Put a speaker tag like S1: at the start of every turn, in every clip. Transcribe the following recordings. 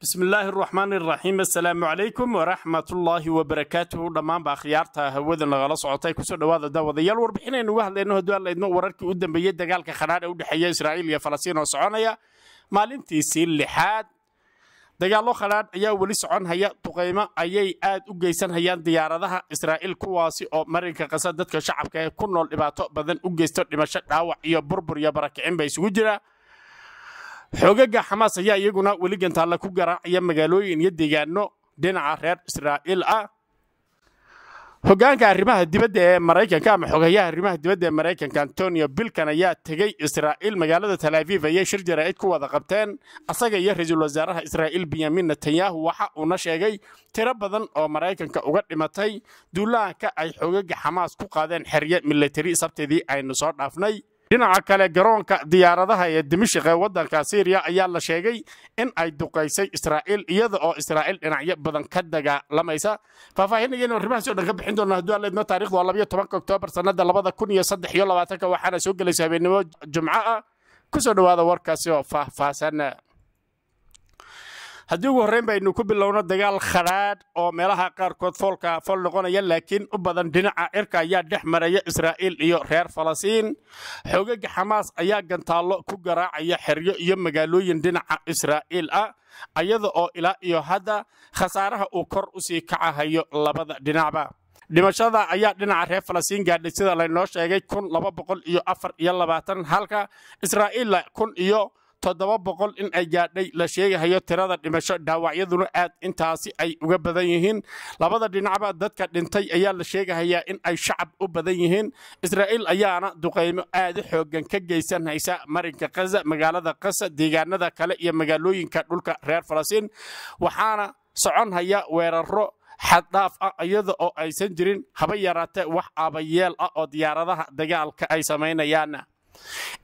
S1: bismi illaahi raxmaan iraxiim assalaamu calaykum waraxmat waraxmatullaahi wabarakaatuhu dhammaanba akhyaarta hawada nagala socotay kusoo dhawaada daawadayaal warbixinaynu uga hadlayno hadduu aan wararkii u dambeeyey dagaalka khadhaadh ee u dhexeeya israa'iil iyo falastiin oo soconaya maalintiisii lixaad dagaallo khadhaadh ayaa weli soconhaya duqaymo ayay aad u geysanhayaan diyaaradaha israa'iil kuwaasi oo marinka qasa dadka shacabka ee ku nool dhibaato badan u geysto dhimasho dhaawac iyo burbur iyo barakicin ba isugu jira xoogaga xamaas ayaa iyaguna weli gantaalla ku garaacaya magaalooyin iyo deegaano dhinaca reer israa'iil ah hogaanka arrimaha dibadda ee maraykanka ama xogayaha arrimaha dibadda ee maraykanka antonio bilkan ayaa tegay israa'iil magaalada talaaviv ayay shir jaraa'id ku wada qabteen asaga iyo ra-iisul wasaaraha israa'iil benyamin netanyahu waxa uuna sheegay tiro badan oo maraykanka uga dhimatay duulaanka ay xoogaga xamaas ku qaadeen xerye milatari sabtadii aynu soo dhaafnay dhinaca kale garoonka diyaaradaha ee dimishik ee waddanka syriya ayaa la sheegay in ay duqaysay israa'iil iyada oo israa'iil dhinacyo badan ka dagaalamaysa faahfaahinayaynu arrimahaasi o dhan ka bixin doono haduu aan leedno taarikhdu waa labayo tobanka oktoobar sannada labada kun iyo saddex iyo labaatanka waxaana soo gelaysa habeennimo jumco ah ku soo dhowaada warkaasi oo faahfaahsan haddii ugu horreyn baynu ku bilowno dagaal khadhaadh oo meelaha qaarkood foolka fool noqonaya laakiin u badan dhinaca cirka ayaa dhex maraya israa'iil iyo reer falastiin xoogaga xamaas ayaa gantaallo ku garaacaya xeryo iyo magaalooyin dhinaca israa'iil ah ayada oo ilaa iyo hadda khasaaraha uu kor u sii kacahayo labada dhinacba dhimashada ayaa dhinaca reer falastiin gaadhay sida laynoo sheegay kun laba boqol iyo afar iyo labaatan halka israa'iilla kun iyo toddoba boqol in ay gaadhay la sheegahayo tirada dhimasho dhaawacyaduna aad intaasi ay uga badan yihiin labada dhinacba dadka dhintay ayaa la sheegahayaa in ay shacab u badan yihiin israa'iil ayaana duqaymo u xooggan ka geysanaysa marinka kaza magaalada kasa deegaanada kale iyo magaalooyinka dhulka reer falastiin waxaana soconhaya haya weeraro xaddhaaf ah iyada oo aysan jirin haba yaraatee wax abayeel ah oo diyaaradaha dagaalka ay samaynayaanna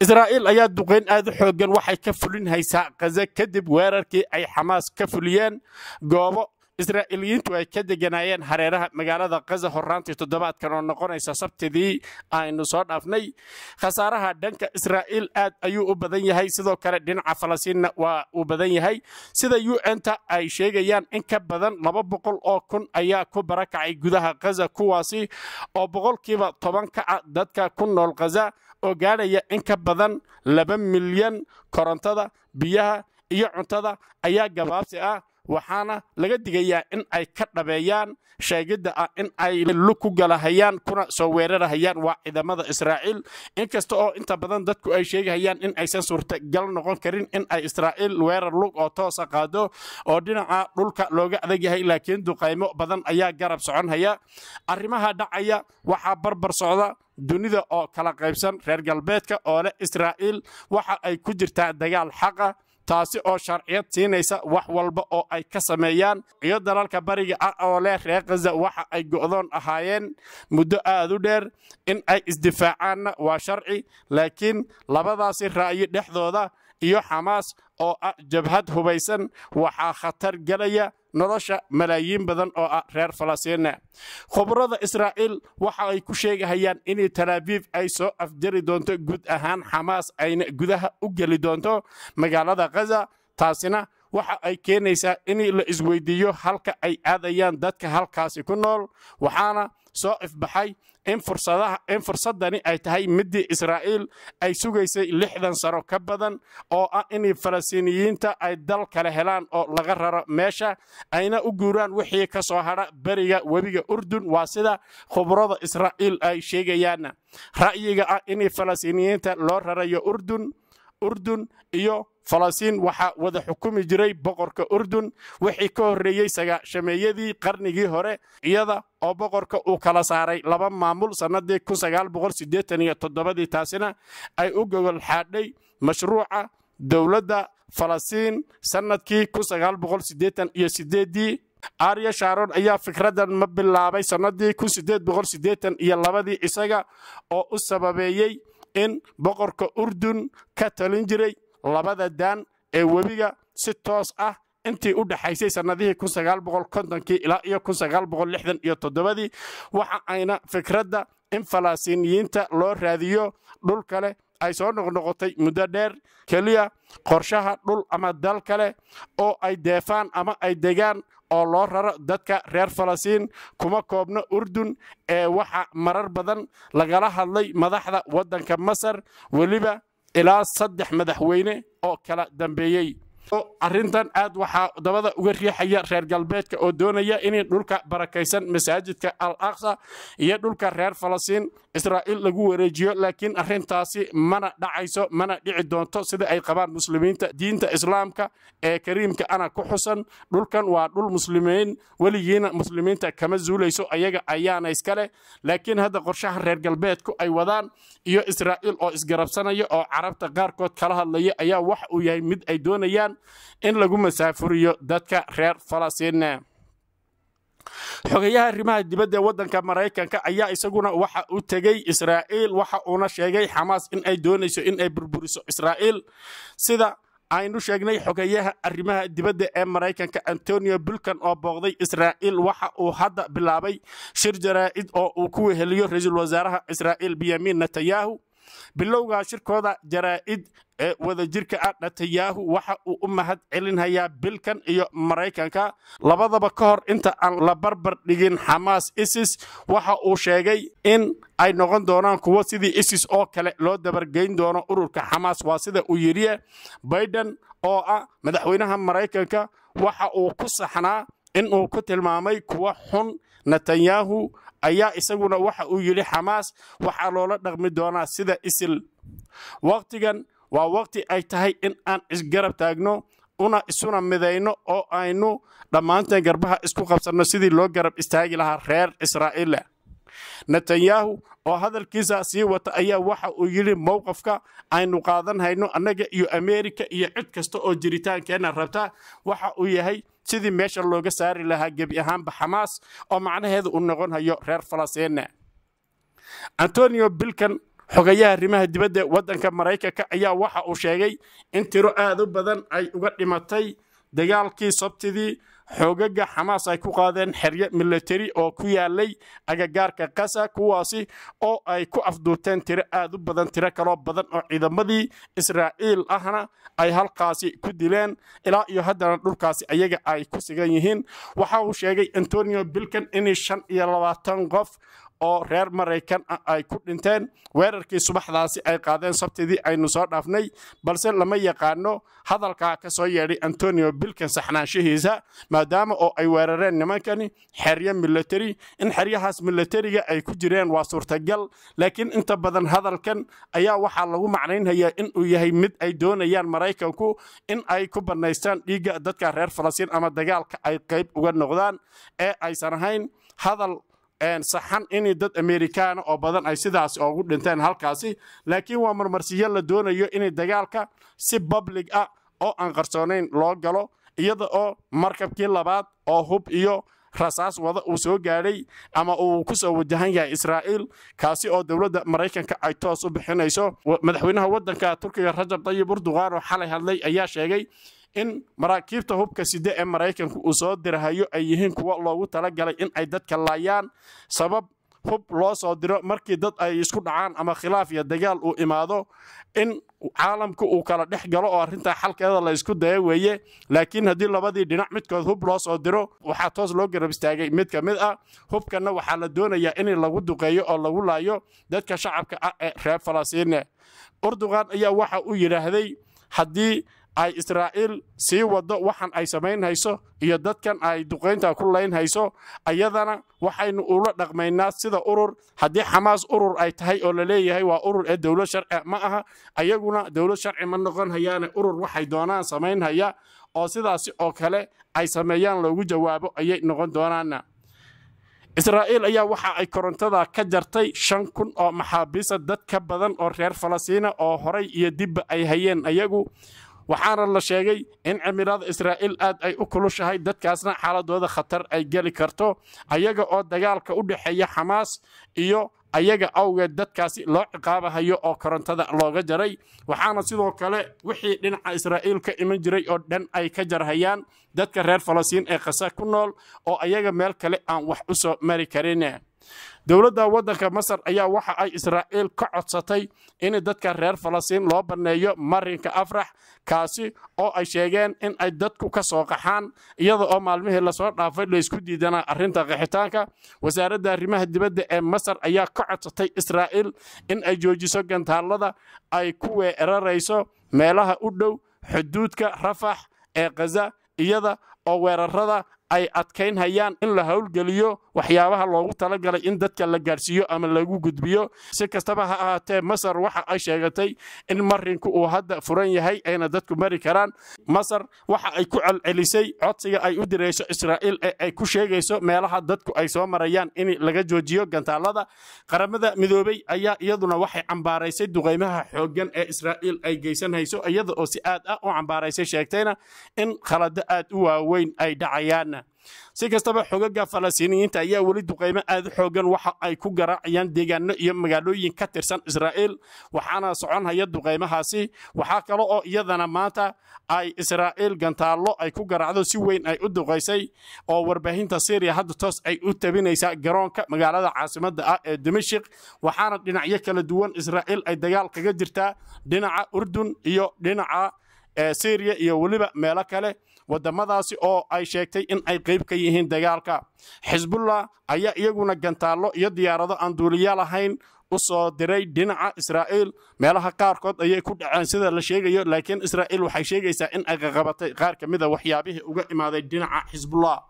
S1: israa'iil ayaa duqeyn aad u xooggan waxay ka fulinhaysaa khaza kadib weerarkii ay xamaas ka fuliyeen goobo israa'iiliyiintu ay ka deganaayeen hareeraha magaalada khaza horraantii toddobaadkan oo noqonaysa sabtidii aynu soo dhaafnay khasaaraha dhanka israa'iil aad ayuu u badan yahay sidoo kale dhinaca falastiinna waa uu badan yahay sida u n ay sheegayaan in ka badan laba boqol oo kun ayaa ku barakacay gudaha khaza kuwaasi oo boqolkiiba toban ka ah dadka ku nool khaza oo gaadhaya in ka badan laba milyan korontada biyaha iyo cuntada ayaa gabaabsi ah waxaana laga digayaa in ay ka dhabeeyaan sheegidda ah in ay lug ku galahayaan kuna soo weerarahayaan waa ciidamada israa'iil inkasta oo inta badan dadku ay sheegahayaan in aysan suurtagal noqon karin in ay israa'iil weerar lug oo toosa ah qaado oo dhinaca dhulka looga adag yahay laakiin duqaymo badan ayaa garab soconhaya arrimaha dhacaya waxaa barbar socda dunida oo kala qaybsan reer galbeedka oo leh israa'iil waxa ay ku jirtaa dagaal xaqa taasi oo sharciyad siinaysa wax walba oo ay ka sameeyaan iyo dalalka bariga ah oo leh reer khaza waxa ay go'doon ahaayeen muddo aad u dheer in ay isdifaacaanna waa sharci laakiin labadaasi ra'yi dhexdooda iyo xamaas oo ah jabhad hubaysan waxaa khatar gelaya nolosha malaayiin badan oo ah reer falastiina khubarada israa'iil waxa ay ku sheegahayaan inay talaabiib ay soo afjari doonto guud ahaan xamaas ayna gudaha u geli doonto magaalada khaza taasina waxa ay keenaysaa in la isweydiiyo halka ay aadayaan dadka halkaasi ku nool waxaana soo ifbaxay in fursaddani ay tahay middii israa'iil ay sugaysay lixdan sano ka badan oo ah in falastiiniyiinta ay dal kale helaan oo laga raro meesha ayna u guuraan wixii ka soo hadha beriga webiga urdun waa sida khubrada israa'iil ay sheegayaanna ra'yiga ah in falastiiniyiinta loo rarayo urdun urdun iyo falastiin waxaa wada xukumi jiray boqorka urdun wixii ka horreeyey sagaashameeyadii qarnigii hore iyada oo boqorka uu kala saaray laba maamul sannadii toddobadii taasina ay u gogol xaadhay mashruuca dowladda falastiin sannadkii iyo ii arya shaaron ayaa fikradan ma bilaabay sannadii iyo labadii isaga oo u sababeeyey in boqorka urdun ka talin jiray labada daan ee webiga si toos ah intii u dhaxaysay sannadihii kii ilaa iyo iyo waxa ayna fikradda in falastiiniyiinta loo raadiyo dhul kale ay soo noqnoqotay muddo dheer keliya qorshaha dhul ama dal kale oo ay deefaan ama ay degaan oo loo raro dadka reer falastiin kuma koobno urdun ee waxa marar badan lagala hadlay madaxda waddanka masar weliba ilaa saddex madaxweyne oo kala dambeeyey arintan aad waxaa dabada uga riixaya reer galbeedka oo doonaya inay dhulka barakaysan masaajidka al aksa iyo dhulka reer falastiin israa'iil lagu wareejiyo laakiin arintaasi mana dhacayso mana dhici doonto sida ay qabaan muslimiinta diinta islaamka ee kariimka ana ku xusan dhulkan waa dhul muslimiin weligiina muslimiinta kama zuulayso ayaga ayaana iska laakiin hadda qorshaha reer galbeedku ay wadaan iyo israa'iil oo isgarabsanaya oo carabta qaarkood kala hadlaya ayaa wax uu yahay mid ay doonayaan in lagu masaafuriyo dadka reer falastiin xogayaha arrimaha dibadda ee waddanka maraykanka ayaa isaguna waxa u tegay israa'iil waxa uuna sheegay xamaas inay doonayso inay burburiso israa'iil sida aynu sheegnay xogayaha arrimaha dibadda ee maraykanka antonio bulkan oo booqday israa'iil waxa uu hadda bilaabay shir jaraa'id oo uu ku weheliyo ra-iisul wasaaraha israa'iil benyamin netanyahu bilowgaa shirkooda jaraa'id ee wadajirka ah netanyahu waxa uu u mahad celinhayaa bilkan iyo maraykanka labadaba ka hor inta aan la barbar dhigin xamaas isis waxa uu sheegay in ay noqon doonaan kuwo sidii isis oo kale loo dabargeyn doono ururka xamaas waa sida uu yidhiye baiden oo ah madaxweynaha maraykanka waxa uu ku saxnaa inuu ku tilmaamay kuwo xun netanyahu ayaa isaguna waxa uu yidhi xamaas waxaa loola dhaqmi doonaa sida isil wakhtigan waa wakhti ay tahay in aan isgarab taagno una isuna midayno oo aynu dhammaanteen garbaha isku qabsanno sidii loo garab istaagi lahaa reer israa'iila netanyahu oo hadalkiisa sii wata ayaa waxa uu yidhi mowqafka aynu qaadanhayno annaga iyo ameerika iyo cid kasta oo jiritaankeenna rabta waxa uu yahay sidii meesha looga saari lahaa gebi ahaanba xamaas oo macnaheeda uu noqonhayo reer falastina antonio bilkan xogayaha arrimaha dibadda ee waddanka maraykanka ayaa waxa uu sheegay in tiro aada u badan ay uga dhimatay dagaalkii sabtidii xoogaga xamaas ay ku qaadeen xerye milatari oo ku yaalay agagaarka kasa kuwaasi oo ay ku afduurteen tiro aad u badan tiro kaloo badan oo ciidamadii israa'iil ahna ay halkaasi ku dileen ilaa iyo haddana dhulkaasi ayaga ay ku sigan yihiin waxa uu sheegay antonio bilkan inay shan iyo labaatan qof oo reer maraykan ah ay ku dhinteen weerarkii subaxdaasi ay qaadeen sabtidii aynu soo dhaafnay balse lama yaqaano hadalkaa kasoo yeedhay antonio bilkan saxnaanshihiisa maadaama oo ay weerareen nimankani xeryo milateri in xeryahaas milatariga ay ku jireen waa suurtagal laakiin inta badan hadalkan ayaa waxaa lagu macnaynhayaa inuu yahay mid ay doonayaan maraykanku in ay ku bannaystaan dhiigga dadka reer falastiin ama dagaalka ay qayb uga noqdaan ee aysan ahayn hadal saxan in dad amerikaana oo badan ay sidaas ogu dhinteen halkaasi laakiin waa marmarsiyo la doonayo in dagaalka si bablig ah oo aan qarsoonayn loo galo iyada oo markabkii labaad oo hub iyo rasaas wada uu soo gaadhay ama uu ku soo wajahan yahay israa'iil kaasi oo dowladda maraykanka ay toos u bixinayso madaxweynaha waddanka turkiga rajab dayib urduqaan oo xalay hadlay ayaa sheegay in maraakiibta hubka side ee maraykanku uu soo dirhayo ay yihiin kuwo loogu talagalay in ay dadka laayaan sabab hub loo soo diro markii dad ay isku dhacaan ama khilaaf iyo dagaal uu imaado in caalamku uu kala dhex galo oo arrintaa xalkeeda laysku ysku daya weeye laakiin haddii labadii dhinac midkood hub loo soo diro waxaa toos loo garab istaagay mid ka mid ah hubkanna waxaa la doonayaa in lagu duqeeyo oo lagu laayo dadka shacabka ah ee reer falastiine erdogan ayaa waxa uu yidhaahday haddii ay israa'iil sii waddo waxan ay samaynhayso iyo dadkan ay duqaynta ku laynhayso ayadana waxaynu ula dhaqmaynaa sida urur haddii xamaas urur ay tahay oo la leeyahay waa urur ee dowlad sharci ma aha ayaguna dowlad sharci ma noqon hayaane urur waxay doonaan samaynhaya oo sidaasi oo kale ay sameeyaan loogu jawaabo ayay noqon doonaana israa'iil ayaa waxa ay korontada ka jartay shan kun oo maxaabiisa ah, dad ka badan oo reer falastiina oo horay iyo dibba ay hayeen ayagu waxaana la sheegay in cimilada israa'iil aad ay u kulushahay dadkaasna xaaladooda khatar ay geli karto ayaga oo dagaalka u dhexeeya xamaas iyo ayaga awgeed dadkaasi loo ciqaabahayo oo korontada looga jaray waxaana sidoo kale wixii dhinaca israa'iil ka iman jiray oo dhan ay ka jarhayaan dadka reer falastiin ee khasa ku nool oo ayaga meel kale aan wax u soo mari karin dowladda waddanka masar ayaa waxa ay israa'iil ka codsatay in dadka reer falastiin loo banneeyo marinka afrax kaasi oo ay sheegeen in ay dadku ka soo qaxaan iyada oo maalmihii lasoo dhaafay laysku diidanaa arrinta qixitaanka wasaaradda arrimaha dibadda ee masar ayaa ka codsatay israa'iil in ay joojiso gantaallada ay ku weerarayso meelaha u dhow xuduudka rafax ee khaza iyada oo weerarada ay adkaynhayaan in la howlgeliyo waxyaabaha loogu talagalay in dadka la gaadhsiiyo ama lagu gudbiyo si kastaba ha ahaatee masar waxa ay sheegatay in marinku uu hadda furan yahay ayna dadku mari karaan masar waxa ay ku celcelisay codsiga ay u dirayso israa'iil ee ay ku sheegayso meelaha dadku ay soo marayaan in laga joojiyo gantaalada qaramada midoobey ayaa iyaduna waxay cambaaraysay duqaymaha xooggan ee israa'iil ay geysanhayso iyada oo si aad ah u cambaaraysay sheegtayna in khalado aad u waaweyn ay dhacayaan si kastaba xogaga falastiiniyiinta ayaa weli duqaymo aad u xoogan waxa ay ku garaacayaan deegaano iyo magaalooyin ka tirsan israa'iil waxaana soconhaya duqaymahaasi waxaa kale oo iyadana maanta ay israa'iil gantaallo ay ku garaacdo si weyn ay u duqaysay oo warbaahinta syriya hadda toos ay u tabinaysaa garoonka magaalada caasimadda ah ee dimashik waxaana dhinacyo kala duwan israa'iil ay dagaal kaga jirtaa dhinaca urdun iyo dhinaca syriya iyo weliba meelo kale wadamadaasi oo ay sheegtay in ay qayb ka yihiin dagaalka xisbullah ayaa iyaguna gantaallo iyo diyaarado aan duuliya lahayn u soo diray dhinaca israa'iil meelaha qaarkood ayay ku dhaceen sida la sheegayo laakiin israa'iil waxay sheegaysaa in ay qaqabatay qaar ka mida ah waxyaabihii uga imaaday dhinaca xisbullah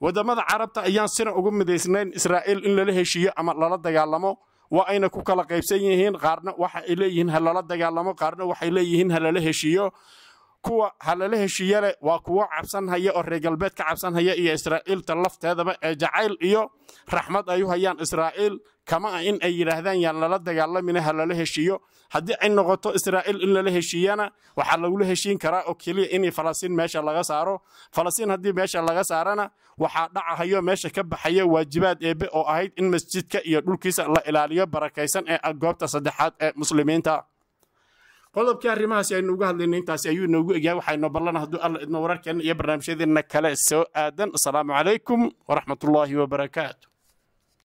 S1: wadamada carabta ayaan sina ugu midaysnayn israa'iil in lala heshiiyo ama lala dagaalamo waa ayna ku kala qaybsan yihiin qaarna waxa ay leeyihiin ha lala dagaalamo qaarna waxay leeyihiin ha lala heshiiyo kuwa halala heshiyale waa kuwo cabsanhaya oo reer galbeed ka cabsanhaya iyo israa'iilta lafteedaba ee jacayl iyo raxmad ay u hayaan israa'iil kama ah in ay yidhaahdaan yaan lala dagaalamina ha lala heshiiyo haddii ay noqoto israa'iil in lala heshiiyana waxaa lagula heshiin karaa oo keliya in falastiin meesha laga saaro falastiin haddii meesha laga saarana waxaa dhacahayo meesha ka baxaya waajibaad eebbe oo ahayd in masjidka iyo dhulkiisa la ilaaliyo barakaysan ee goobta saddexaad ee muslimiinta qodobkaa arrimahaasi aynu uga hadlayna intaasi ayuu inoogu egyahay waxayno ballan hadduu alla idno wararkeenna iyo barnaamijyadeenna kale soo aadan asalaamu calaykum waraxmatullaahi wabarakaatu